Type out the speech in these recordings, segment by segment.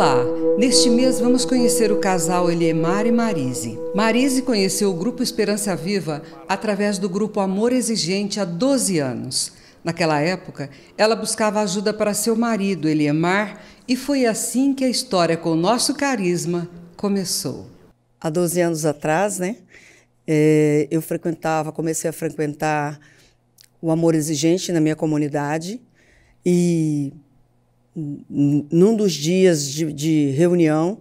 Olá! Neste mês vamos conhecer o casal Eliemar e Marise. Marise conheceu o Grupo Esperança Viva através do Grupo Amor Exigente há 12 anos. Naquela época, ela buscava ajuda para seu marido, Eliemar, e foi assim que a história com o nosso carisma começou. Há 12 anos atrás, né? É, eu frequentava, comecei a frequentar o Amor Exigente na minha comunidade e num dos dias de, de reunião,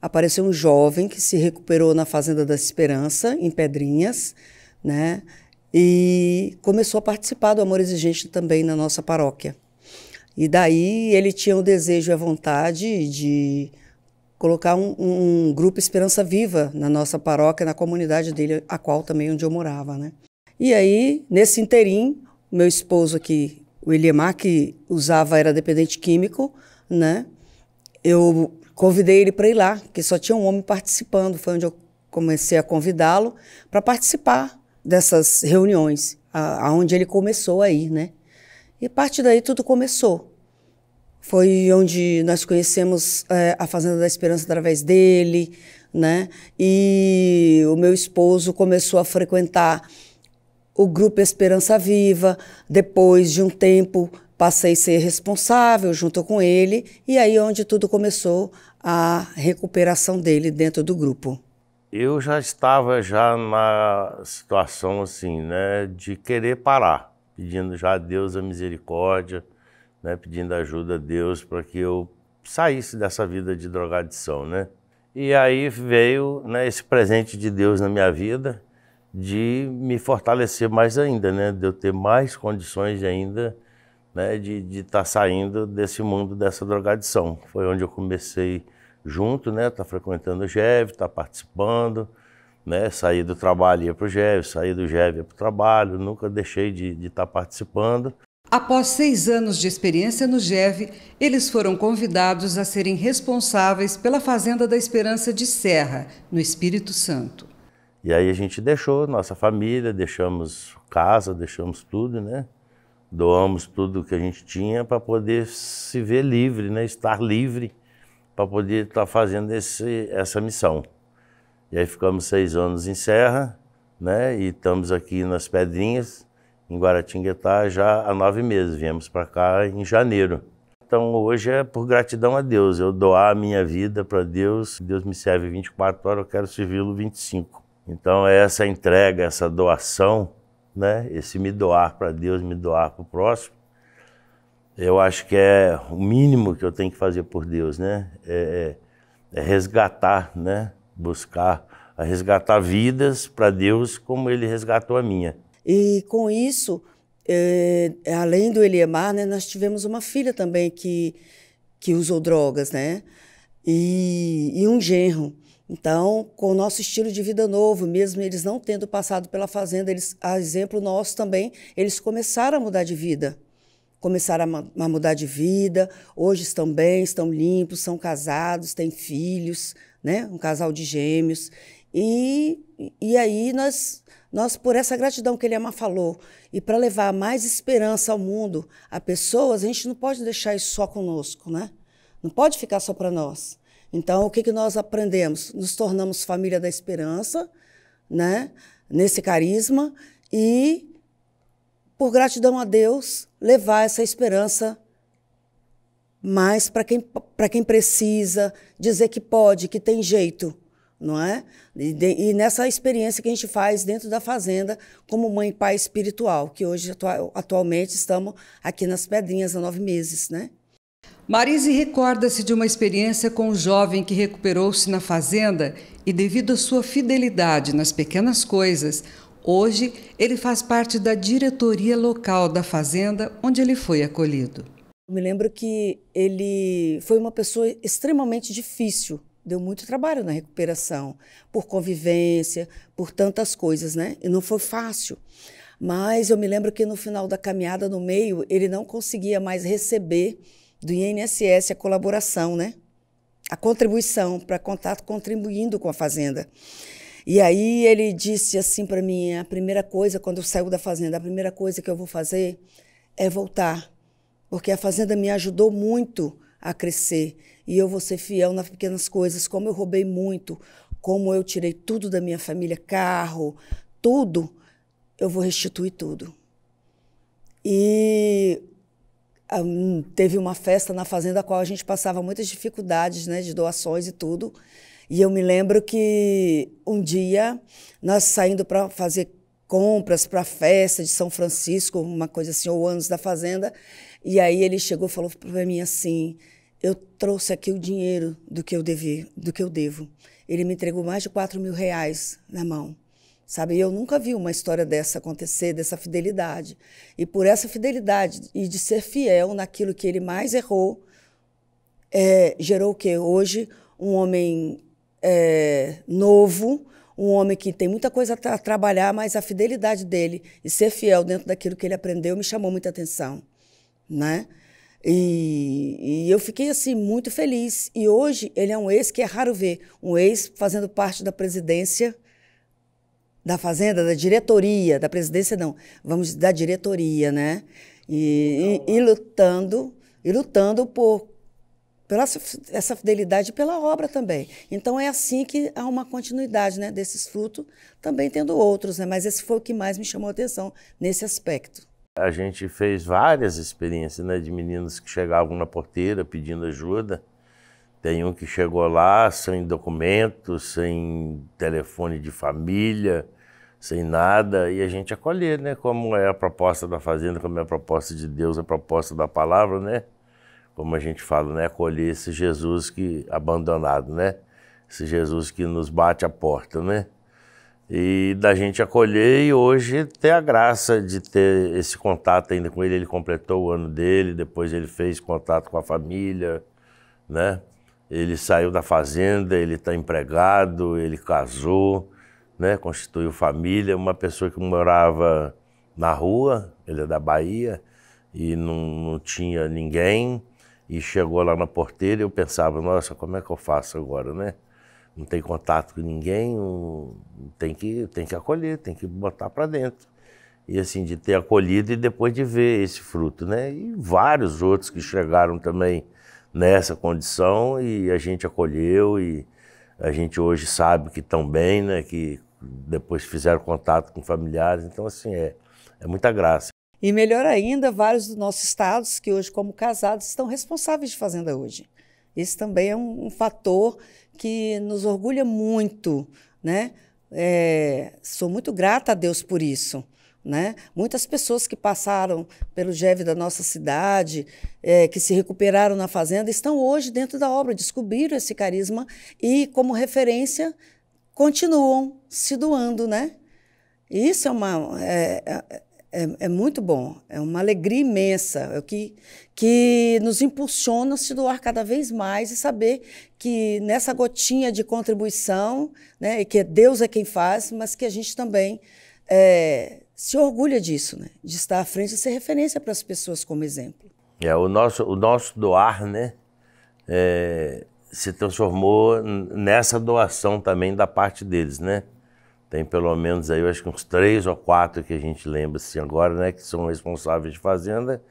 apareceu um jovem que se recuperou na Fazenda da Esperança, em Pedrinhas, né? E começou a participar do Amor Exigente também na nossa paróquia. E daí ele tinha o desejo e a vontade de colocar um, um, grupo Esperança Viva na nossa paróquia, na comunidade dele, a qual também onde eu morava, né? E aí, nesse interim, meu esposo aqui o Ilhemar, que usava, era dependente químico, né? Eu convidei ele para ir lá, que só tinha um homem participando. Foi onde eu comecei a convidá-lo para participar dessas reuniões, aonde ele começou a ir, né? E a partir daí tudo começou. Foi onde nós conhecemos é, a Fazenda da Esperança através dele, né? E o meu esposo começou a frequentar o grupo Esperança Viva. Depois de um tempo, passei a ser responsável junto com ele e aí é onde tudo começou a recuperação dele dentro do grupo. Eu já estava já na situação assim, né, de querer parar, pedindo já a Deus a misericórdia, né, pedindo ajuda a Deus para que eu saísse dessa vida de drogadição, né? E aí veio né, esse presente de Deus na minha vida, de me fortalecer mais ainda, né? De eu ter mais condições ainda, né? De estar tá saindo desse mundo dessa drogadição. Foi onde eu comecei junto, né? Tá frequentando o GEV, tá participando, né? Saí do trabalho ia pro GEV, saí do GEV ia pro trabalho. Nunca deixei de estar tá participando. Após seis anos de experiência no GEV, eles foram convidados a serem responsáveis pela Fazenda da Esperança de Serra, no Espírito Santo. E aí a gente deixou nossa família, deixamos casa, deixamos tudo, né? Doamos tudo que a gente tinha para poder se ver livre, né? Estar livre para poder estar tá fazendo esse, essa missão. E aí ficamos seis anos em Serra, né? E estamos aqui nas Pedrinhas, em Guaratinguetá, já há nove meses. Viemos para cá em janeiro. Então hoje é por gratidão a Deus. Eu doar a minha vida para Deus. Deus me serve 24 horas, eu quero servi-lo 25. Então é essa entrega, essa doação, né? Esse me doar para Deus, me doar para o próximo. Eu acho que é o mínimo que eu tenho que fazer por Deus, né? É, é, é resgatar, né? Buscar é resgatar vidas para Deus como Ele resgatou a minha. E com isso, é, é, além do Eliemar, né, nós tivemos uma filha também que, que usou drogas, né? E, e um genro. Então, com o nosso estilo de vida novo, mesmo eles não tendo passado pela fazenda, eles, a exemplo nosso também, eles começaram a mudar de vida. Começaram a, a mudar de vida, hoje estão bem, estão limpos, são casados, têm filhos, né? um casal de gêmeos. E, e aí nós, nós, por essa gratidão que ele ama falou, e para levar mais esperança ao mundo, a pessoas, a gente não pode deixar isso só conosco, né? Não pode ficar só para nós. Então, o que, que nós aprendemos? Nos tornamos família da esperança, né? nesse carisma, e, por gratidão a Deus, levar essa esperança mais para quem, quem precisa, dizer que pode, que tem jeito, não é? E, de, e, nessa experiência que a gente faz dentro da fazenda, como mãe e pai espiritual, que hoje atual, atualmente estamos aqui nas Pedrinhas há nove meses, né? Marise recorda-se de uma experiência com um jovem que recuperou-se na fazenda e, devido à sua fidelidade nas pequenas coisas, hoje ele faz parte da diretoria local da fazenda onde ele foi acolhido. Me lembro que ele foi uma pessoa extremamente difícil, deu muito trabalho na recuperação, por convivência, por tantas coisas, né? E não foi fácil. Mas eu me lembro que no final da caminhada, no meio, ele não conseguia mais receber do INSS a colaboração, né? A contribuição para contato contribuindo com a fazenda. E aí ele disse assim para mim, a primeira coisa quando eu saio da fazenda, a primeira coisa que eu vou fazer é voltar, porque a fazenda me ajudou muito a crescer e eu vou ser fiel nas pequenas coisas, como eu roubei muito, como eu tirei tudo da minha família, carro, tudo, eu vou restituir tudo. E ah, um, teve uma festa na fazenda a qual a gente passava muitas dificuldades né, de doações e tudo. E eu me lembro que um dia, nós saindo para fazer compras para a festa de São Francisco, uma coisa assim, ou anos da fazenda, e aí ele chegou e falou para mim assim: eu trouxe aqui o dinheiro do que eu devi, do que eu devo. Ele me entregou mais de 4 mil reais na mão. Sabe, eu nunca vi uma história dessa acontecer, dessa fidelidade. E por essa fidelidade e de ser fiel naquilo que ele mais errou, é, gerou o quê? Hoje, um homem é, novo, um homem que tem muita coisa a tra trabalhar, mas a fidelidade dele e ser fiel dentro daquilo que ele aprendeu me chamou muita atenção, né? E, e eu fiquei assim muito feliz. E hoje ele é um ex que é raro ver, um ex fazendo parte da presidência da Fazenda, da diretoria, da presidência não, vamos da diretoria, né? E, e, e é. lutando, e lutando por pela essa fidelidade pela obra também. Então é assim que há uma continuidade, né, desses frutos, também tendo outros, né? Mas esse foi o que mais me chamou a atenção nesse aspecto. A gente fez várias experiências, né, de meninos que chegavam na porteira pedindo ajuda tem um que chegou lá sem documentos, sem telefone de família, sem nada, e a gente acolher, né? Como é a proposta da Fazenda, como é a proposta de Deus, a proposta da palavra, né? Como a gente fala, né? Acolher esse Jesus que abandonado, né? Esse Jesus que nos bate a porta, né? E da gente acolher e hoje ter a graça de ter esse contato ainda com ele. Ele completou o ano dele, depois ele fez contato com a família, né? Ele saiu da fazenda, ele está empregado, ele casou, né? constituiu família. Uma pessoa que morava na rua, ele é da Bahia, e não, não tinha ninguém, e chegou lá na porteira. Eu pensava, nossa, como é que eu faço agora, né? Não tem contato com ninguém, tem que, tem que acolher, tem que botar para dentro e assim de ter acolhido e depois de ver esse fruto, né? E vários outros que chegaram também nessa condição e a gente acolheu e a gente hoje sabe que estão bem, né? Que depois fizeram contato com familiares, então assim é, é muita graça. E melhor ainda, vários dos nossos estados que hoje como casados estão responsáveis de fazenda hoje. Esse também é um, um fator que nos orgulha muito, né? É, sou muito grata a Deus por isso. Né? Muitas pessoas que passaram pelo GEV da nossa cidade, é, que se recuperaram na fazenda, estão hoje dentro da obra, descobriram esse carisma e, como referência, continuam se doando. Né? isso é, uma, é é, é, é, muito bom, é uma alegria imensa, é o que, que nos impulsiona a se doar cada vez mais e saber que nessa gotinha de contribuição, né, e que Deus é quem faz, mas que a gente também é, se orgulha disso, né? De estar à frente e ser referência para as pessoas como exemplo. É, o nosso, o nosso doar, né? É, se transformou nessa doação também da parte deles, né? Tem pelo menos aí, eu acho que uns três ou quatro que a gente lembra assim agora, né? Que são responsáveis de fazenda,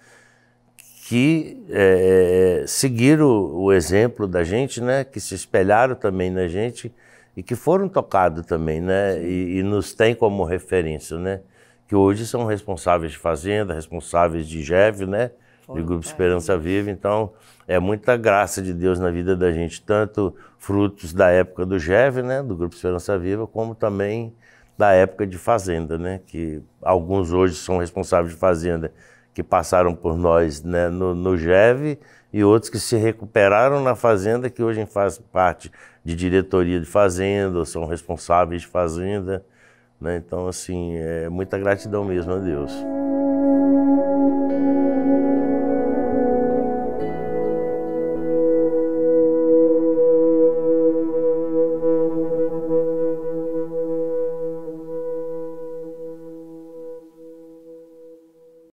que é, é, é seguiram o, exemplo da gente, né? Que se espelharam também na gente e que foram tocados também, né? E, e nos tem como referência, né? que hoje são responsáveis de fazenda, responsáveis de GEV, né? De Grupo tá Esperança Viva. Então, é muita graça de Deus na vida da gente, tanto frutos da época do GEV, né? Do Grupo Esperança Viva, como também da época de fazenda, né? Que alguns hoje são responsáveis de fazenda que passaram por nós né, no, no GEV e outros que se recuperaram na fazenda que hoje fazem parte de diretoria de fazenda, ou são responsáveis de fazenda. Né? Então, assim, é muita gratidão mesmo a Deus.